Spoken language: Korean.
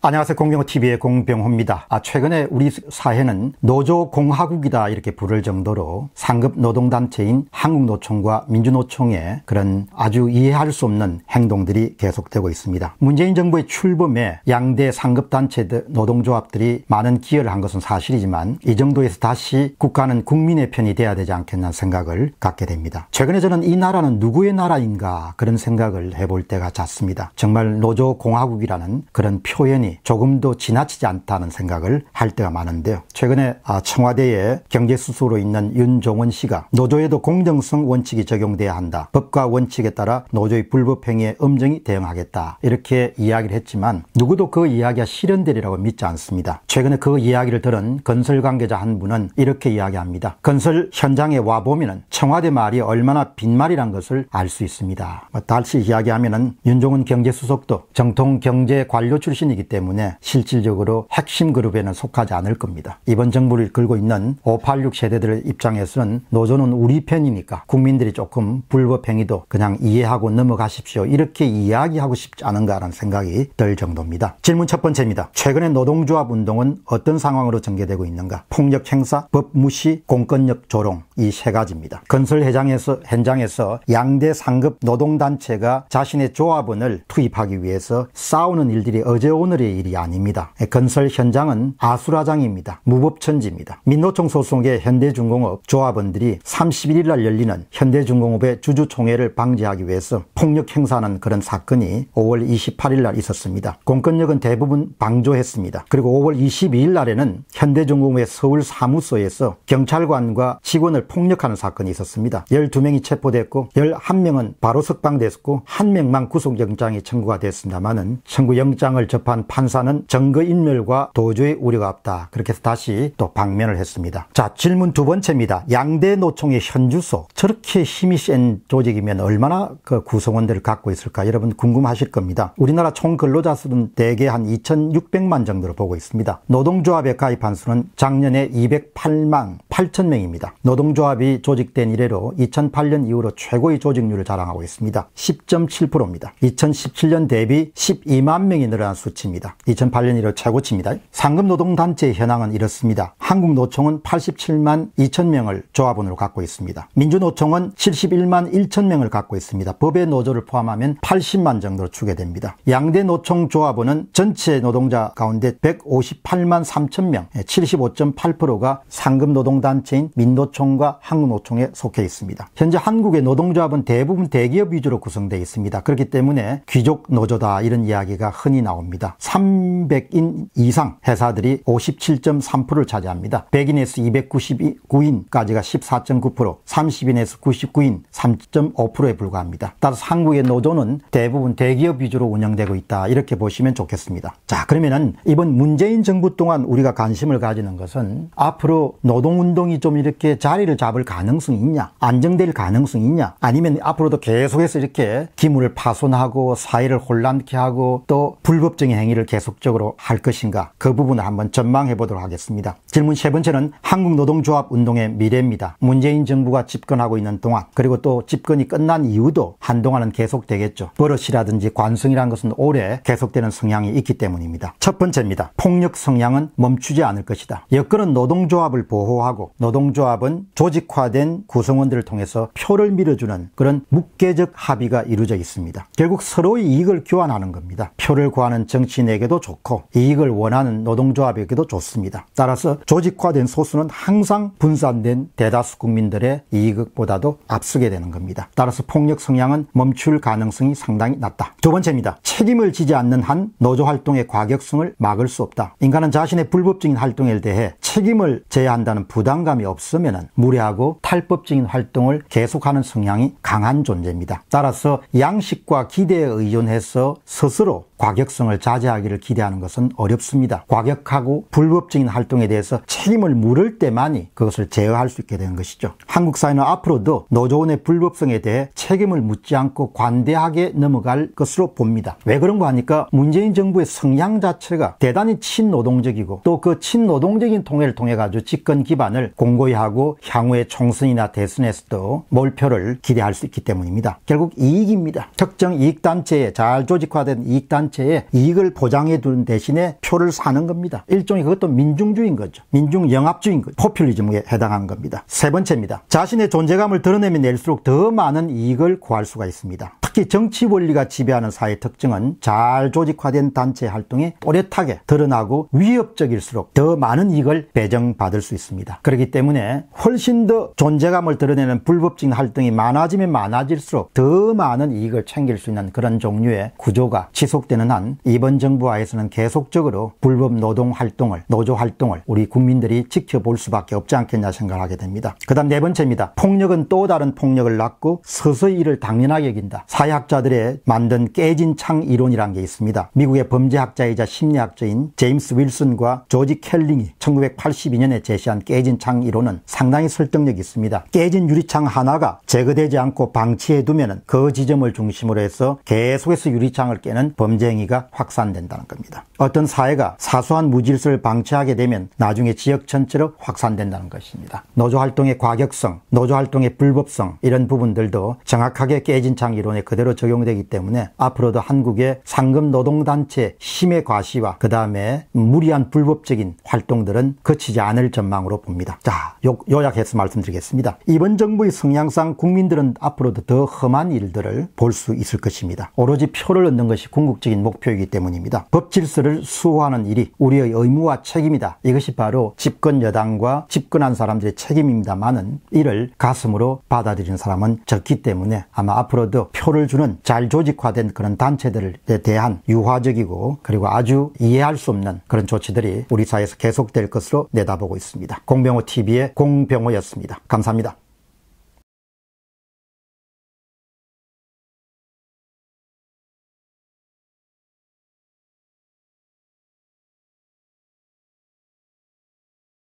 안녕하세요. 공병호TV의 공병호입니다. 아, 최근에 우리 사회는 노조공화국이다 이렇게 부를 정도로 상급 노동단체인 한국노총과 민주노총의 그런 아주 이해할 수 없는 행동들이 계속되고 있습니다. 문재인 정부의 출범에 양대 상급단체들, 노동조합들이 많은 기여를 한 것은 사실이지만 이 정도에서 다시 국가는 국민의 편이 돼야 되지 않겠나 생각을 갖게 됩니다. 최근에 저는 이 나라는 누구의 나라인가 그런 생각을 해볼 때가 잦습니다. 정말 노조공화국이라는 그런 표현이 부분이 조금도 지나치지 않다는 생각을 할 때가 많은데요. 최근에 아, 청와대의 경제수석으로 있는 윤종원 씨가 노조에도 공정성 원칙이 적용돼야 한다. 법과 원칙에 따라 노조의 불법행위에 엄정히 대응하겠다. 이렇게 이야기를 했지만 누구도 그 이야기가 실현되리라고 믿지 않습니다. 최근에 그 이야기를 들은 건설 관계자 한 분은 이렇게 이야기합니다. 건설 현장에 와보면 청와대 말이 얼마나 빈말이란 것을 알 수 있습니다. 뭐 다시 이야기하면 윤종원 경제수석도 정통 경제 관료 출신이기 때문에 때문에 실질적으로 핵심 그룹에는 속하지 않을 겁니다. 이번 정부를 끌고 있는 586 세대들 입장에서는 노조는 우리 편이니까 국민들이 조금 불법행위도 그냥 이해하고 넘어가십시오. 이렇게 이야기하고 싶지 않은가라는 생각이 들 정도입니다. 질문 첫 번째입니다. 최근의 노동조합 운동은 어떤 상황으로 전개되고 있는가? 폭력 행사, 법 무시, 공권력 조롱 이 세 가지입니다. 건설 회장에서 현장에서 양대 상급 노동단체가 자신의 조합원을 투입하기 위해서 싸우는 일들이 어제 오늘이 서울의 일이 아닙니다. 건설 현장은 아수라장입니다. 무법천지입니다. 민노총 소송의 현대중공업 조합원들이 31일 날 열리는 현대중공업의 주주총회를 방지하기 위해서 폭력 행사하는 그런 사건이 5월 28일 날 있었습니다. 공권력은 대부분 방조했습니다. 그리고 5월 22일 날에는 현대중공업의 서울 사무소에서 경찰관과 직원을 폭력하는 사건이 있었습니다. 12명이 체포됐고 11명은 바로 석방됐고 1명만 구속영장이 청구가 됐습니다만은 청구영장을 접한 판사는 증거인멸과 도저히 우려가 없다. 그렇게 해서 다시 또 방면을 했습니다. 자, 질문 두 번째입니다. 양대 노총의 현주소. 저렇게 힘이 센 조직이면 얼마나 그 구성원들을 갖고 있을까? 여러분 궁금하실 겁니다. 우리나라 총 근로자 수는 대개 한 2,600만 정도로 보고 있습니다. 노동조합에 가입한 수는 작년에 208만 8천 명입니다. 노동조합이 조직된 이래로 2008년 이후로 최고의 조직률을 자랑하고 있습니다. 10.7%입니다. 2017년 대비 12만 명이 늘어난 수치입니다. 2008년 이후 최고치입니다. 상급노동단체의 현황은 이렇습니다. 한국노총은 87만 2천 명을 조합원으로 갖고 있습니다. 민주노총은 71만 1천 명을 갖고 있습니다. 법의 노조를 포함하면 80만 정도로 추게됩니다 양대 노총 조합원은 전체 노동자 가운데 158만 3천 명, 75.8%가 상급노동단 단체인 민노총과 한국노총에 속해 있습니다. 현재 한국의 노동조합은 대부분 대기업 위주로 구성되어 있습니다. 그렇기 때문에 귀족 노조다 이런 이야기가 흔히 나옵니다. 300인 이상 회사들이 57.3%를 차지합니다. 100인에서 299인까지가 14.9%, 30인에서 99인 3.5%에 불과합니다. 따라서 한국의 노조는 대부분 대기업 위주로 운영되고 있다 이렇게 보시면 좋겠습니다. 자 그러면은 이번 문재인 정부 동안 우리가 관심을 가지는 것은 앞으로 노동운 운동이 좀 이렇게 자리를 잡을 가능성이 있냐 안정될 가능성이 있냐 아니면 앞으로도 계속해서 이렇게 기물을 파손하고 사회를 혼란케 하고 또 불법적인 행위를 계속적으로 할 것인가 그 부분을 한번 전망해 보도록 하겠습니다 질문 세 번째는 한국노동조합 운동의 미래입니다 문재인 정부가 집권하고 있는 동안 그리고 또 집권이 끝난 이후도 한동안은 계속되겠죠 버릇이라든지 관성이라는 것은 오래 계속되는 성향이 있기 때문입니다 첫 번째입니다 폭력 성향은 멈추지 않을 것이다 여건은 노동조합을 보호하고 하고 노동조합은 조직화된 구성원들을 통해서 표를 밀어주는 그런 묵계적 합의가 이루어져 있습니다. 결국 서로의 이익을 교환하는 겁니다. 표를 구하는 정치인에게도 좋고 이익을 원하는 노동조합에게도 좋습니다. 따라서 조직화된 소수는 항상 분산된 대다수 국민들의 이익보다도 앞서게 되는 겁니다. 따라서 폭력 성향은 멈출 가능성이 상당히 낮다. 두 번째입니다. 책임을 지지 않는 한 노조 활동의 과격성을 막을 수 없다. 인간은 자신의 불법적인 활동에 대해 책임을 져야 한다는 부담 부담감이 없으면 무례하고 탈법적인 활동을 계속하는 성향이 강한 존재입니다. 따라서 양식과 기대에 의존해서 스스로 과격성을 자제하기를 기대하는 것은 어렵습니다. 과격하고 불법적인 활동에 대해서 책임을 물을 때만이 그것을 제어할 수 있게 되는 것이죠. 한국 사회는 앞으로도 노조원의 불법성에 대해 책임을 묻지 않고 관대하게 넘어갈 것으로 봅니다. 왜 그런가 하니까 문재인 정부의 성향 자체가 대단히 친노동적이고 또 그 친노동적인 통일을 통해 가지고 집권 기반을 공고히 하고 향후의 총선이나 대선에서도 몰표를 기대할 수 있기 때문입니다. 결국 이익입니다. 특정 이익단체에 잘 조직화된 이익단체 단체에 이익을 보장해 두는 대신에 표를 사는 겁니다. 일종의 그것도 민중주의인 거죠. 민중 영합주의인 거죠. 포퓰리즘에 해당하는 겁니다. 세 번째입니다. 자신의 존재감을 드러내면 낼수록 더 많은 이익을 구할 수가 있습니다. 특히 정치 원리가 지배하는 사회 특징은 잘 조직화된 단체 활동이 또렷하게 드러나고 위협적일수록 더 많은 이익을 배정받을 수 있습니다. 그렇기 때문에 훨씬 더 존재감을 드러내는 불법적인 활동이 많아지면 많아질수록 더 많은 이익을 챙길 수 있는 그런 종류의 구조가 지속되는 되는 한 이번 정부하에서는 계속적으로 불법 노동 활동을 노조 활동을 우리 국민들이 지켜볼 수밖에 없지 않겠냐 생각하게 됩니다. 그다음 네 번째입니다. 폭력은 또 다른 폭력을 낳고 서서히 이를 당연하게 여긴다. 사회학자들의 만든 깨진 창 이론이란 게 있습니다. 미국의 범죄학자이자 심리학자인 제임스 윌슨과 조지 켈링이 1982년에 제시한 깨진 창 이론은 상당히 설득력이 있습니다. 깨진 유리창 하나가 제거되지 않고 방치해두면 그 지점을 중심으로 해서 계속해서 유리창을 깨는 범죄 쟁이가 확산된다는 겁니다. 어떤 사회가 사소한 무질서를 방치하게 되면 나중에 지역 전체로 확산된다는 것입니다. 노조 활동의 과격성, 노조 활동의 불법성 이런 부분들도 정확하게 깨진 창 이론에 그대로 적용되기 때문에 앞으로도 한국의 상금 노동단체 심의 과시와 그 다음에 무리한 불법적인 활동들은 그치지 않을 전망으로 봅니다. 자, 요약해서 말씀드리겠습니다. 이번 정부의 성향상 국민들은 앞으로도 더 험한 일들을 볼 수 있을 것입니다. 오로지 표를 얻는 것이 궁극적인 궁극적인 목표이기 때문입니다. 법 질서를 수호하는 일이 우리의 의무와 책임이다. 이것이 바로 집권 여당과 집권한 사람들의 책임입니다만은 이를 가슴으로 받아들이는 사람은 적기 때문에 아마 앞으로도 표를 주는 잘 조직화된 그런 단체들에 대한 유화적이고 그리고 아주 이해할 수 없는 그런 조치들이 우리 사회에서 계속될 것으로 내다보고 있습니다. 공병호 TV의 공병호였습니다. 감사합니다.